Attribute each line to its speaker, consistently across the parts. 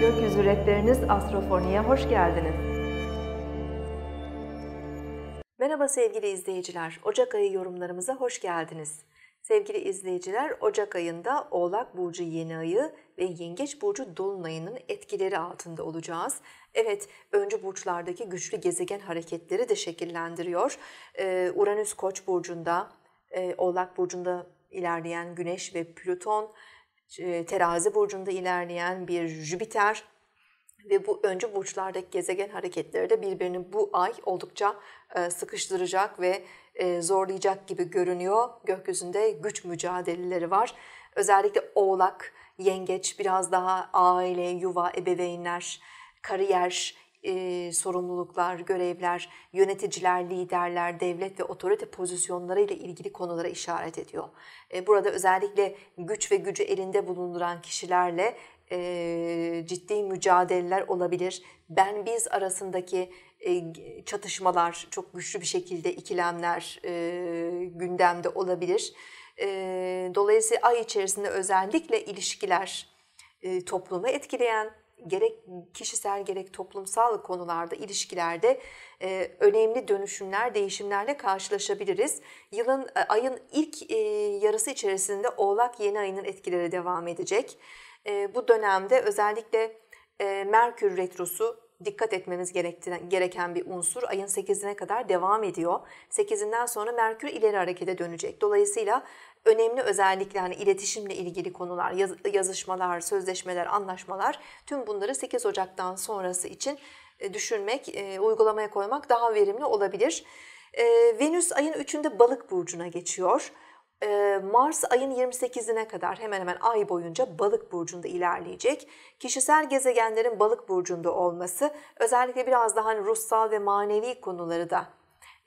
Speaker 1: Gökyüzü Rehberiniz Astrofoni'ye hoş geldiniz. Merhaba sevgili izleyiciler, Ocak ayı yorumlarımıza hoş geldiniz. Sevgili izleyiciler, Ocak ayında Oğlak Burcu yeni ayı ve Yengeç Burcu Dolunay'ının etkileri altında olacağız. Evet, önce burçlardaki güçlü gezegen hareketleri de şekillendiriyor. Ee, Uranüs Koç Burcu'nda, e, Oğlak Burcu'nda ilerleyen Güneş ve Plüton, e, terazi burcunda ilerleyen bir Jüpiter ve bu önce burçlardaki gezegen hareketleri de birbirini bu ay oldukça e, sıkıştıracak ve e, zorlayacak gibi görünüyor. Gökyüzünde güç mücadeleleri var. Özellikle Oğlak, Yengeç biraz daha aile, yuva, ebeveynler, kariyer e, sorumluluklar, görevler, yöneticiler, liderler, devlet ve otorite pozisyonları ile ilgili konulara işaret ediyor. E, burada özellikle güç ve gücü elinde bulunduran kişilerle e, ciddi mücadeleler olabilir. Ben biz arasındaki e, çatışmalar çok güçlü bir şekilde ikilemler e, gündemde olabilir. E, dolayısıyla ay içerisinde özellikle ilişkiler e, toplumu etkileyen gerek kişisel gerek toplumsal konularda, ilişkilerde e, önemli dönüşümler, değişimlerle karşılaşabiliriz. Yılın e, ayın ilk e, yarısı içerisinde Oğlak yeni ayının etkileri devam edecek. E, bu dönemde özellikle e, Merkür retrosu dikkat etmemiz gereken bir unsur ayın 8'ine kadar devam ediyor. 8'inden sonra Merkür ileri harekete dönecek. Dolayısıyla önemli özellikle hani iletişimle ilgili konular, yaz, yazışmalar, sözleşmeler, anlaşmalar tüm bunları 8 Ocak'tan sonrası için e, düşünmek, e, uygulamaya koymak daha verimli olabilir. E, Venüs ayın 3'ünde balık burcuna geçiyor. Mars ayın 28'ine kadar hemen hemen ay boyunca balık burcunda ilerleyecek. Kişisel gezegenlerin balık burcunda olması özellikle biraz daha hani ruhsal ve manevi konuları da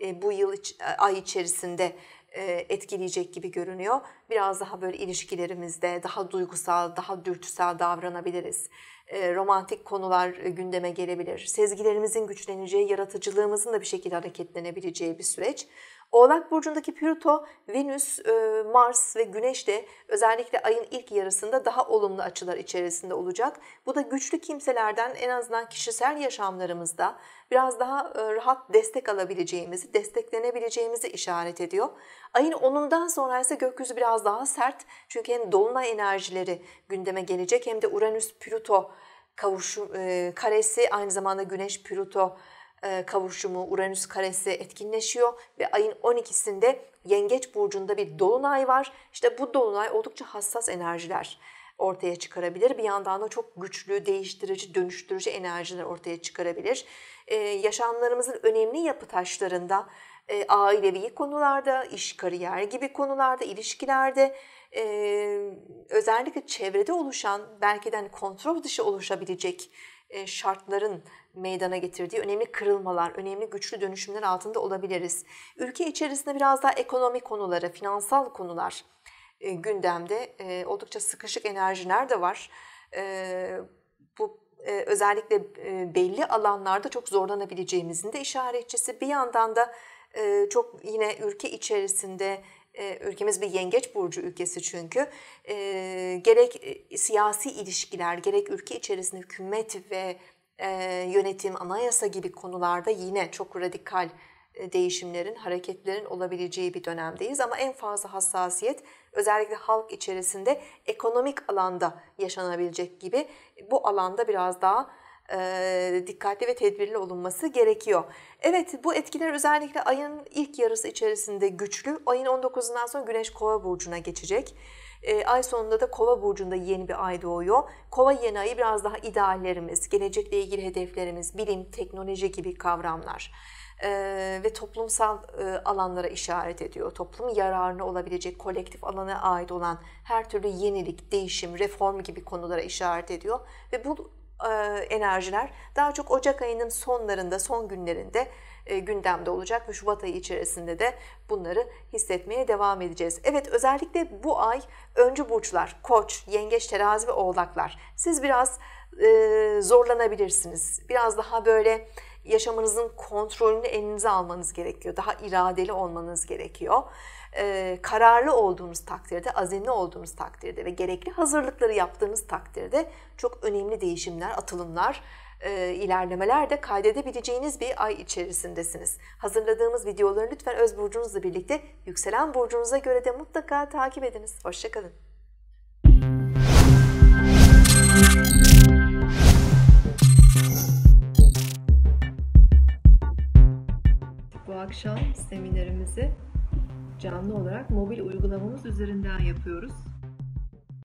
Speaker 1: e, bu yıl e, ay içerisinde e, etkileyecek gibi görünüyor. Biraz daha böyle ilişkilerimizde daha duygusal, daha dürtüsel davranabiliriz. E, romantik konular e, gündeme gelebilir. Sezgilerimizin güçleneceği, yaratıcılığımızın da bir şekilde hareketlenebileceği bir süreç. Oğlak burcundaki Pluto, Venüs, e, Mars ve Güneş de özellikle ayın ilk yarısında daha olumlu açılar içerisinde olacak. Bu da güçlü kimselerden en azından kişisel yaşamlarımızda biraz daha rahat destek alabileceğimizi, desteklenebileceğimizi işaret ediyor. Ayın 10'undan sonra ise gökyüzü biraz daha sert. Çünkü hem dolunay enerjileri gündeme gelecek hem de Uranüs-Plüto kavuşum e, karesi aynı zamanda Güneş-Plüto e, kavuşumu Uranüs karesi etkinleşiyor ve ayın 12'sinde Yengeç burcunda bir dolunay var. İşte bu dolunay oldukça hassas enerjiler ortaya çıkarabilir. Bir yandan da çok güçlü, değiştirici, dönüştürücü enerjiler ortaya çıkarabilir. Ee, yaşamlarımızın önemli yapı taşlarında e, ailevi konularda, iş kariyer gibi konularda, ilişkilerde e, özellikle çevrede oluşan belki de hani kontrol dışı oluşabilecek e, şartların meydana getirdiği önemli kırılmalar, önemli güçlü dönüşümler altında olabiliriz. Ülke içerisinde biraz daha ekonomik konulara, finansal konular e, gündemde. E, oldukça sıkışık enerjiler de var. E, bu e, özellikle e, belli alanlarda çok zorlanabileceğimizin de işaretçisi. Bir yandan da ee, çok yine ülke içerisinde e, ülkemiz bir yengeç burcu ülkesi çünkü ee, gerek e, siyasi ilişkiler gerek ülke içerisinde hükümet ve e, yönetim anayasa gibi konularda yine çok radikal değişimlerin, hareketlerin olabileceği bir dönemdeyiz. Ama en fazla hassasiyet özellikle halk içerisinde ekonomik alanda yaşanabilecek gibi bu alanda biraz daha e, dikkatli ve tedbirli olunması gerekiyor. Evet bu etkiler özellikle ayın ilk yarısı içerisinde güçlü. Ayın 19'undan sonra Güneş Kova burcuna geçecek. E, ay sonunda da Kova burcunda yeni bir ay doğuyor. Kova yeni ayı biraz daha ideallerimiz, gelecekle ilgili hedeflerimiz, bilim, teknoloji gibi kavramlar e, ve toplumsal e, alanlara işaret ediyor. Toplum yararına olabilecek kolektif alana ait olan her türlü yenilik, değişim, reform gibi konulara işaret ediyor ve bu e, enerjiler daha çok Ocak ayının sonlarında, son günlerinde e, gündemde olacak ve Şubat ayı içerisinde de bunları hissetmeye devam edeceğiz. Evet özellikle bu ay öncü burçlar, koç, yengeç, terazi ve oğlaklar. Siz biraz e, zorlanabilirsiniz. Biraz daha böyle yaşamınızın kontrolünü elinize almanız gerekiyor. Daha iradeli olmanız gerekiyor. Ee, kararlı olduğunuz takdirde, azimli olduğunuz takdirde ve gerekli hazırlıkları yaptığınız takdirde çok önemli değişimler, atılımlar, e, ilerlemeler de kaydedebileceğiniz bir ay içerisindesiniz. Hazırladığımız videoları lütfen öz burcunuzla birlikte yükselen burcunuza göre de mutlaka takip ediniz. Hoşçakalın. akşam seminerimizi canlı olarak mobil uygulamamız üzerinden yapıyoruz.